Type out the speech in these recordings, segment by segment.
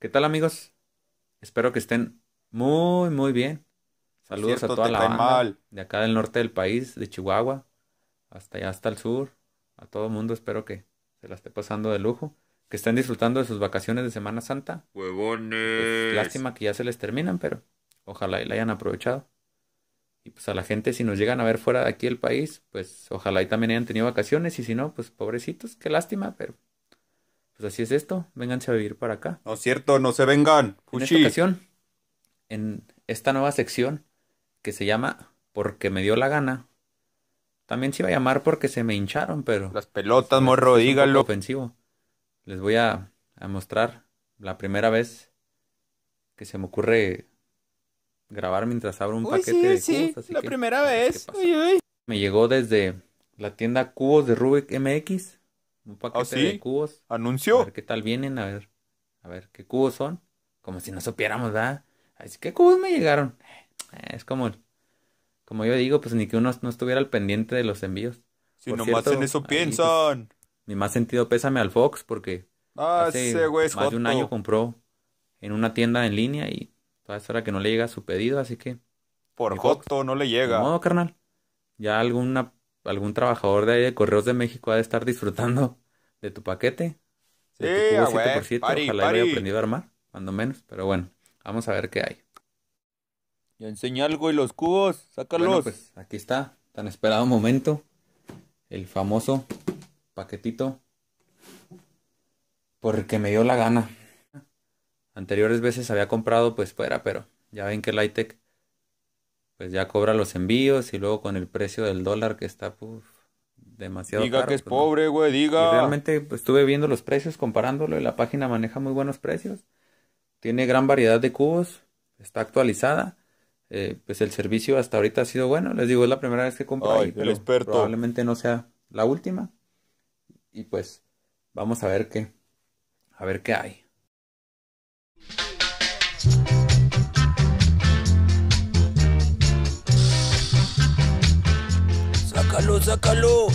¿Qué tal amigos? Espero que estén muy, muy bien. Saludos a toda la banda de acá del norte del país, de Chihuahua, hasta allá, hasta el sur. A todo el mundo espero que se la esté pasando de lujo. Que estén disfrutando de sus vacaciones de Semana Santa. Pues, Huevones. lástima que ya se les terminan, pero ojalá y la hayan aprovechado. Y pues a la gente, si nos llegan a ver fuera de aquí el país, pues ojalá y también hayan tenido vacaciones. Y si no, pues pobrecitos, qué lástima, pero pues así es esto, vénganse a vivir para acá. No es cierto, no se vengan. En esta en esta nueva sección que se llama Porque me dio la gana. También se iba a llamar porque se me hincharon, pero. Las pelotas, morro, dígalo. Ofensivo. Les voy a, mostrar la primera vez que se me ocurre grabar mientras abro un paquete sí, de sí, la primera vez. Me llegó desde la tienda Cubos de Rubik MX un paquete ¿Ah, de cubos. Anuncio. A ver qué tal vienen, a ver, a ver qué cubos son. Como si no supiéramos, ¿verdad? Así que cubos me llegaron. Eh, es como, como yo digo, pues ni que uno no estuviera al pendiente de los envíos. Si nomás en eso piensan. Ni mi más sentido pésame al Fox porque ah, hace güey más de un año compró en una tienda en línea y toda esa hora que no le llega su pedido, así que. Por Joto no le llega. No, carnal. Ya alguna algún trabajador de ahí de Correos de México ha de estar disfrutando de tu paquete. sí, tu cubo 7%, aprendido a armar, cuando menos, pero bueno, vamos a ver qué hay. Ya enseñé algo y los cubos, sácalos. Pues, aquí está, tan esperado momento, el famoso paquetito, porque me dio la gana. Anteriores veces había comprado pues fuera, pero ya ven que tech pues ya cobra los envíos y luego con el precio del dólar que está puf, demasiado Diga que es pues, pobre, güey, diga. realmente pues, estuve viendo los precios, comparándolo y la página maneja muy buenos precios. Tiene gran variedad de cubos, está actualizada. Eh, pues el servicio hasta ahorita ha sido bueno. Les digo, es la primera vez que compro probablemente no sea la última. Y pues vamos a ver qué a ver qué hay. sácalo,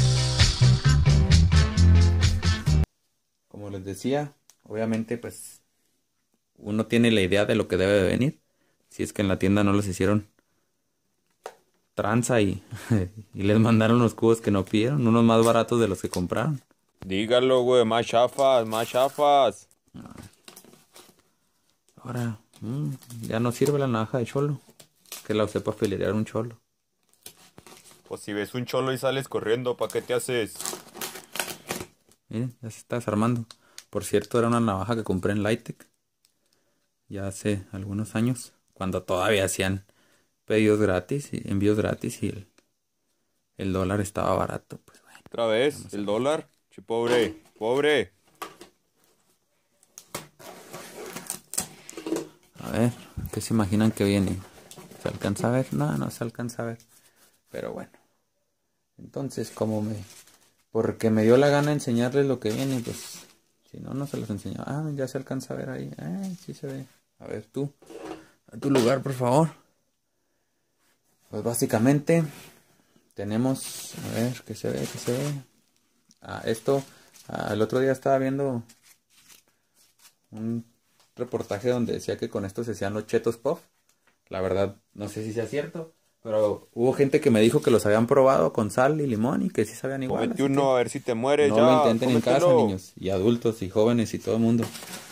Como les decía, obviamente pues uno tiene la idea de lo que debe de venir. Si es que en la tienda no les hicieron tranza y, les mandaron los cubos que no pidieron, unos más baratos de los que compraron. Dígalo, güey, más chafas, más chafas. Ahora, mm, ya no sirve la navaja de cholo. Que la usé para filerear un cholo. O pues, si ves un cholo y sales corriendo, ¿para qué te haces? Eh, ya se está desarmando. Por cierto, era una navaja que compré en Litec, Ya hace algunos años. Cuando todavía hacían pedidos gratis, envíos gratis y el, dólar estaba barato. Pues Otra vez, el dólar. pobre, pobre. A ver, ¿qué se imaginan que viene? ¿Se alcanza a ver? No, no se alcanza a ver. Pero bueno. Entonces, como me... Porque me dio la gana enseñarles lo que viene, pues... Si no, no se los enseño. Ah, ya se alcanza a ver ahí. Ah, sí se ve. A ver, tú. A tu lugar, por favor. Pues básicamente tenemos... A ver, que se ve, que se ve. Ah, esto... Ah, el otro día estaba viendo un reportaje donde decía que con esto se hacían los chetos puff. La verdad, no sé si sea cierto, pero hubo gente que me dijo que los habían probado con sal y limón y que sí sabían igual. 21, a ver si te mueres. No ya, lo intenten en casa, niños. Y adultos y jóvenes y todo el mundo.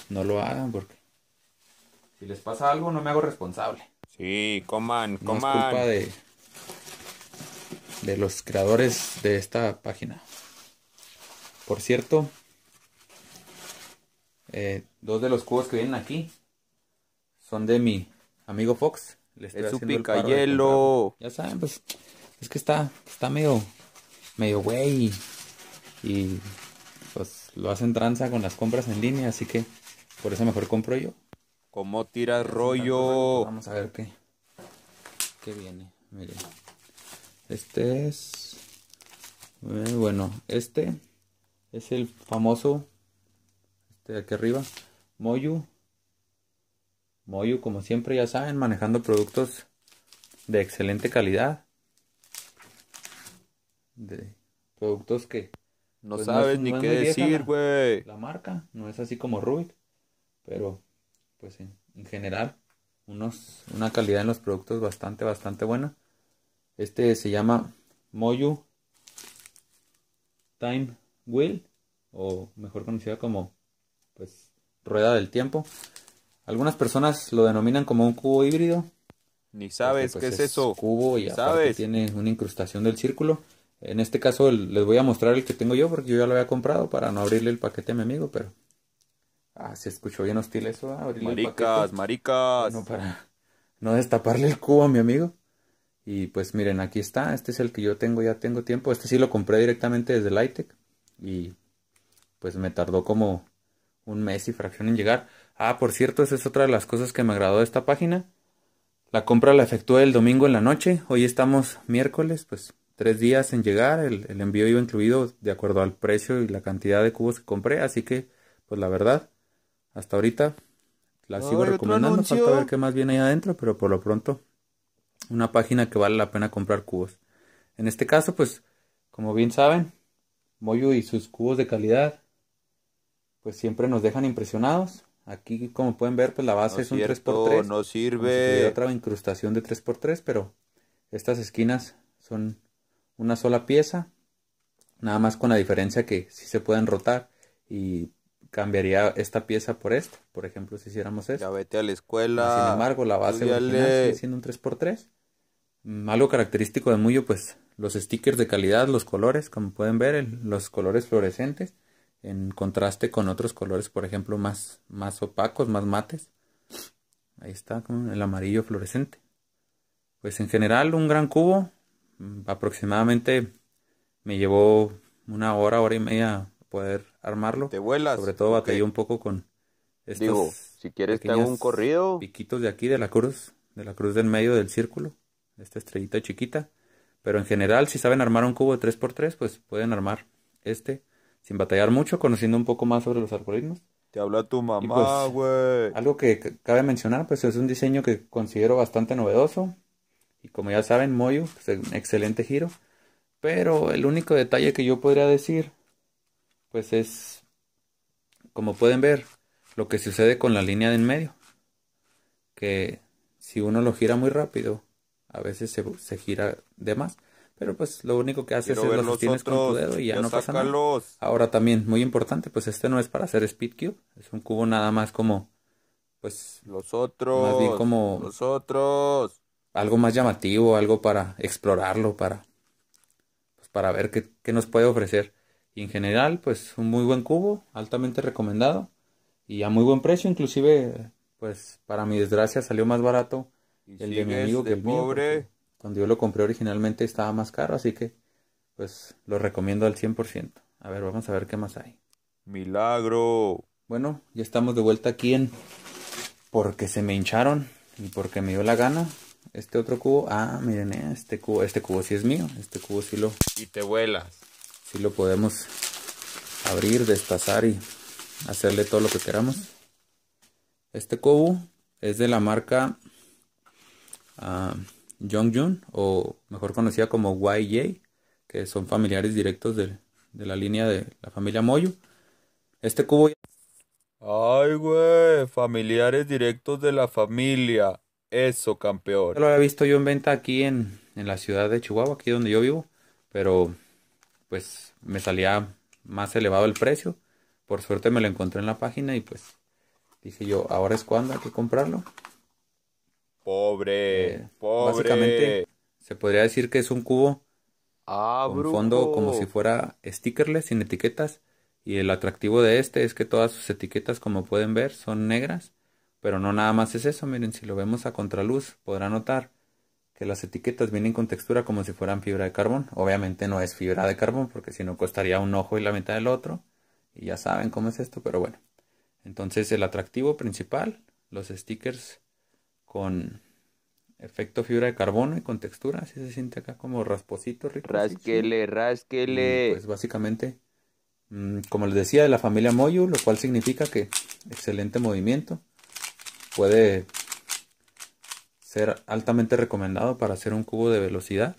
No lo hagan porque si les pasa algo no me hago responsable. Sí, coman, coman. es culpa de, de los creadores de esta página. Por cierto, eh, dos de los cubos que vienen aquí son de mi amigo Fox es su hielo Ya saben, pues es que está, está medio, medio güey. Y, pues lo hacen tranza con las compras en línea, así que por eso mejor compro yo. Como tira rollo? Vamos a ver qué, qué viene. Miren. Este es. Eh, bueno, este es el famoso. Este de aquí arriba. Moyu Moyu, como siempre ya saben, manejando productos de excelente calidad. De productos que no pues, saben ni qué decir, güey. La, marca no es así como Rubik, pero pues en, general unos una calidad en los productos bastante bastante buena. Este se llama Moyu Time Wheel o mejor conocida como pues rueda del tiempo. Algunas personas lo denominan como un cubo híbrido. Ni este, sabes pues, qué es, eso. Cubo y sabes. tiene una incrustación del círculo. En este caso les voy a mostrar el que tengo yo porque yo ya lo había comprado para no abrirle el paquete a mi amigo, pero ah, se escuchó bien hostil eso, ah, maricas, maricas. No para no destaparle el cubo a mi amigo. Y pues miren, aquí está, este es el que yo tengo, ya tengo tiempo. Este sí lo compré directamente desde Lightech y pues me tardó como un mes y fracción en llegar. Ah, por cierto, esa es otra de las cosas que me agradó de esta página. La compra la efectué el domingo en la noche. Hoy estamos miércoles, pues tres días en llegar. El, envío iba incluido de acuerdo al precio y la cantidad de cubos que compré. Así que, pues la verdad, hasta ahorita la sigo recomendando. Falta ver qué más viene ahí adentro, pero por lo pronto, una página que vale la pena comprar cubos. En este caso, pues, como bien saben, Moyu y sus cubos de calidad, pues siempre nos dejan impresionados. Aquí, como pueden ver, pues la base es un 3x3. No sirve. otra incrustación de 3x3, pero estas esquinas son una sola pieza. Nada más con la diferencia que sí se pueden rotar y cambiaría esta pieza por esta. Por ejemplo, si hiciéramos esto. Ya vete a la escuela. Sin embargo, la base original sigue siendo un 3x3. Mm, algo característico de Muyo, pues los stickers de calidad, los colores, como pueden ver, los colores fluorescentes en contraste con otros colores, por ejemplo, más, más opacos, más mates. Ahí está, con el amarillo fluorescente. Pues en general un gran cubo, mm, aproximadamente me llevó una hora, hora y media poder armarlo. ¿Te vuelas? Sobre todo batallé un poco con estos si quieres te un corrido. Piquitos de aquí, de la cruz, de la cruz del medio del círculo, esta estrellita chiquita. Pero en general, si saben armar un cubo de 3x3, pues pueden armar este sin batallar mucho, conociendo un poco más sobre los algoritmos. Te habla tu mamá, pues, güey. algo que cabe mencionar, pues es un diseño que considero bastante novedoso. Y como ya saben, Moyu, es pues, un excelente giro. Pero el único detalle que yo podría decir, pues es, como pueden ver, lo que sucede con la línea de en medio. Que si uno lo gira muy rápido, a veces se, se gira de más. Pero pues lo único que haces es los sostienes con tu dedo y ya, no pasa nada. Ahora también, muy importante, pues este no es para hacer speed cube. Es un cubo nada más como, pues... Los otros. Más bien como... Los otros. Algo más llamativo, algo para explorarlo, para... Pues, para ver qué, qué nos puede ofrecer. Y en general, pues un muy buen cubo, altamente recomendado. Y a muy buen precio, inclusive, pues para mi desgracia salió más barato el de mi amigo que el cuando yo lo compré originalmente estaba más caro, así que pues lo recomiendo al 100%. A ver, vamos a ver qué más hay. Milagro. Bueno, ya estamos de vuelta aquí en porque se me hincharon y porque me dio la gana. Este otro cubo, ah, miren, eh, este cubo, este cubo sí es mío, este cubo sí lo... Y te vuelas. Sí lo podemos abrir, desplazar y hacerle todo lo que queramos. Este cubo es de la marca... Ah, Jung-jun, o mejor conocida como YJ, que son familiares directos de, la línea de la familia Moyo. Este cubo. Ay, güey, familiares directos de la familia. Eso, campeón. Lo había visto yo en venta aquí en, en la ciudad de Chihuahua, aquí donde yo vivo, pero pues me salía más elevado el precio. Por suerte me lo encontré en la página y pues dije yo, ahora es cuando hay que comprarlo. Pobre, eh, pobre. Básicamente se podría decir que es un cubo ah, con fondo como si fuera stickerless sin etiquetas y el atractivo de este es que todas sus etiquetas como pueden ver son negras, pero no nada más es eso, miren si lo vemos a contraluz podrá notar que las etiquetas vienen con textura como si fueran fibra de carbón, obviamente no es fibra de carbón porque si no costaría un ojo y la mitad del otro y ya saben cómo es esto, pero bueno. Entonces el atractivo principal, los stickers con efecto fibra de carbono y con textura, así se siente acá como rasposito rico. Rasquele, rasquele. pues básicamente, mm, como les decía, de la familia Moyu, lo cual significa que excelente movimiento. Puede ser altamente recomendado para hacer un cubo de velocidad.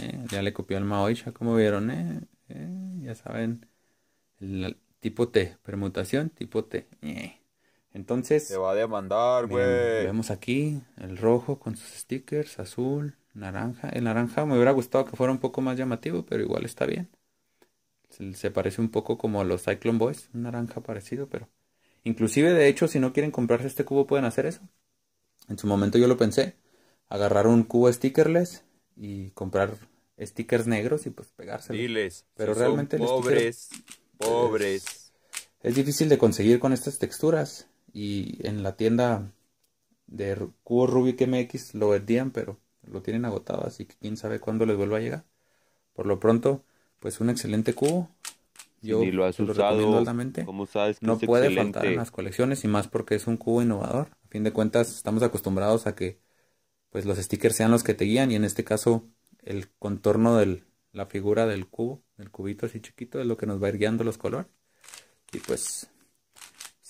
Eh, ya le copió el ya como vieron, eh, eh ya saben, tipo T, permutación tipo T. Eh. Entonces. va a demandar, Vemos aquí el rojo con sus stickers, azul, naranja. El naranja me hubiera gustado que fuera un poco más llamativo, pero igual está bien. Se, parece un poco como a los Cyclone Boys, un naranja parecido, pero. Inclusive, de hecho, si no quieren comprarse este cubo, pueden hacer eso. En su momento yo lo pensé. Agarrar un cubo stickerless y comprar stickers negros y pues pegárselos. pero realmente pobres, pobres. es difícil de conseguir con estas texturas y en la tienda de Cubo Rubik MX lo vendían, pero lo tienen agotado, así que quién sabe cuándo les vuelva a llegar. Por lo pronto, pues un excelente cubo. Yo lo has usado, sabes no puede faltar en las colecciones y más porque es un cubo innovador. A fin de cuentas, estamos acostumbrados a que pues los stickers sean los que te guían y en este caso el contorno de la figura del cubo, del cubito así chiquito es lo que nos va a ir guiando los colores. Y pues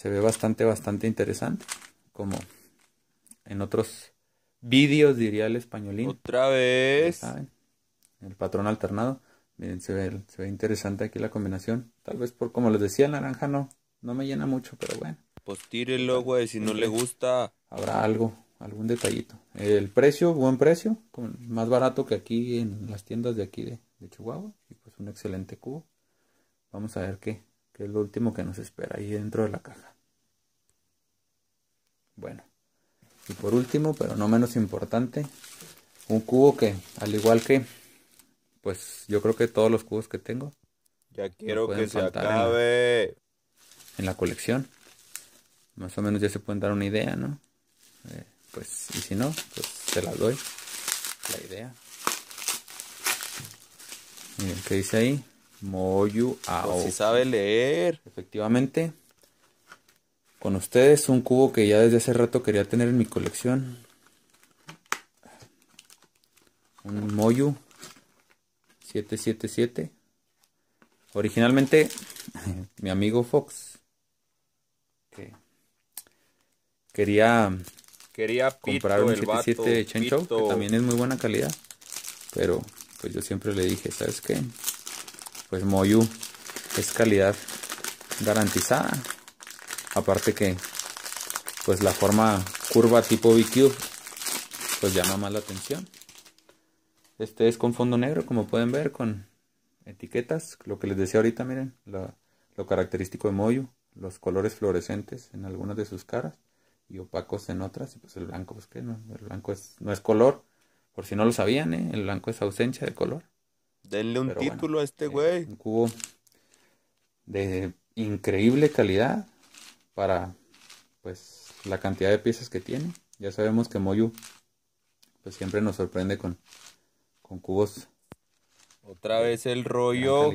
se ve bastante, bastante interesante. Como en otros vídeos, diría el españolín. Otra vez. El patrón alternado. Miren, se ve, se ve interesante aquí la combinación. Tal vez por como les decía, naranja no, no me llena mucho, pero bueno. Pues tírelo, güey, si no le gusta. Habrá algo, algún detallito. El precio, buen precio, más barato que aquí en las tiendas de aquí de, Chihuahua. Y pues un excelente cubo. Vamos a ver qué, qué es lo último que nos espera ahí dentro de la caja. Bueno, y por último, pero no menos importante, un cubo que, al igual que, pues yo creo que todos los cubos que tengo, ya quiero que se acabe. En la, en la, colección. Más o menos ya se pueden dar una idea, ¿no? Eh, pues, y si no, pues te la doy. La idea. Miren, ¿qué dice ahí? Moyu pues, Ao. sabe leer. Efectivamente, con ustedes un cubo que ya desde hace rato quería tener en mi colección. Un Moyu 777. Originalmente mi amigo Fox quería comprar un un de Chencho que también es muy buena calidad, pero pues yo siempre le dije, ¿sabes qué? Pues Moyu es calidad garantizada Aparte que pues la forma curva tipo B-Cube pues llama más la atención. Este es con fondo negro, como pueden ver, con etiquetas. Lo que les decía ahorita, miren, lo característico de Moyu, los colores fluorescentes en algunas de sus caras y opacos en otras. Y pues el blanco, pues que no, el blanco es, no es color. Por si no lo sabían, ¿eh? el blanco es ausencia de color. Denle un título a este eh, güey. un cubo de increíble calidad para pues la cantidad de piezas que tiene. Ya sabemos que Moyu pues siempre nos sorprende con, con cubos. Otra vez el rollo.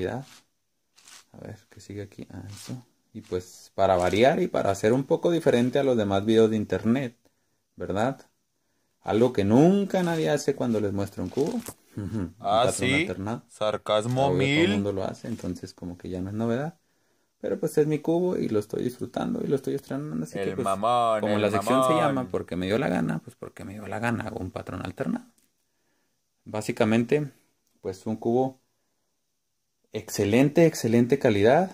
A ver, ¿qué sigue aquí? Ah, eso. Y pues para variar y para hacer un poco diferente a los demás videos de internet, ¿verdad? Algo que nunca nadie hace cuando les muestra un cubo. Ah, sí. Sarcasmo mil. lo hace, entonces como que ya no es novedad. Pero pues es mi cubo y lo estoy disfrutando y lo estoy estrenando. Así que, pues, Como la sección se llama porque me dio la gana, pues porque me dio la gana, hago un patrón alternado. Básicamente, pues un cubo excelente, excelente calidad.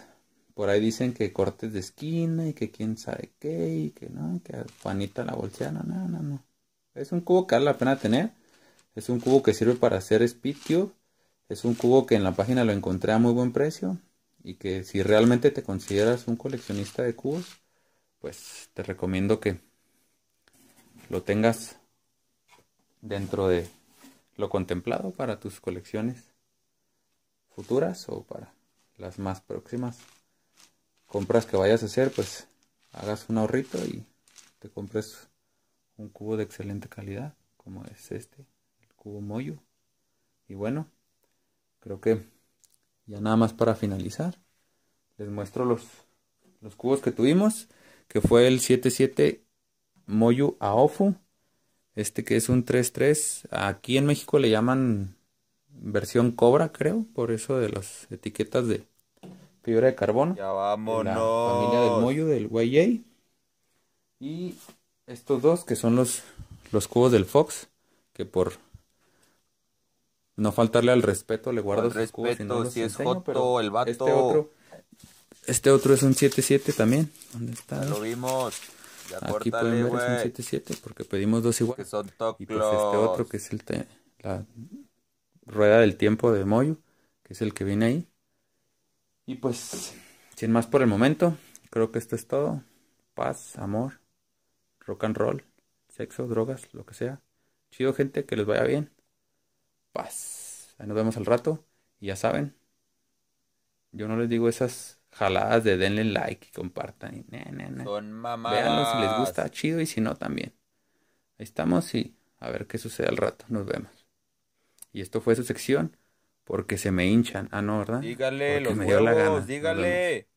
Por ahí dicen que cortes de esquina y que quién sabe qué y que no, que Juanita la no, no, no, no. Es un cubo que vale la pena tener. Es un cubo que sirve para hacer speed Es un cubo que en la página lo encontré a muy buen precio y que si realmente te consideras un coleccionista de cubos, pues te recomiendo que lo tengas dentro de lo contemplado para tus colecciones futuras o para las más próximas compras que vayas a hacer, pues hagas un ahorrito y te compres un cubo de excelente calidad, como es este, el cubo Moyo. Y bueno, creo que ya nada más para finalizar, les muestro los, cubos que tuvimos, que fue el 77 Moyu Aofu, este que es un 3.3, aquí en México le llaman versión cobra, creo, por eso de las etiquetas de fibra de carbono. Ya vámonos. La familia del Moyu, del YJ. Y estos dos que son los, los cubos del Fox, que por no faltarle al respeto, le guardo respeto, si joto, el vato. Este otro, este otro es un 7-7 también. ¿Dónde está? lo vimos. Aquí pueden ver, es un 7-7 porque pedimos dos iguales. son y pues este otro que es el la rueda del tiempo de Moyo, que es el que viene ahí. Y pues, sin más por el momento, creo que esto es todo. Paz, amor, rock and roll, sexo, drogas, lo que sea. Chido gente, que les vaya bien paz. nos vemos al rato. Y ya saben, yo no les digo esas jaladas de denle like y compartan. Son si les gusta, chido, y si no, también. Ahí estamos y a ver qué sucede al rato. Nos vemos. Y esto fue su sección, porque se me hinchan. Ah, no, ¿verdad? Dígale los me dígale.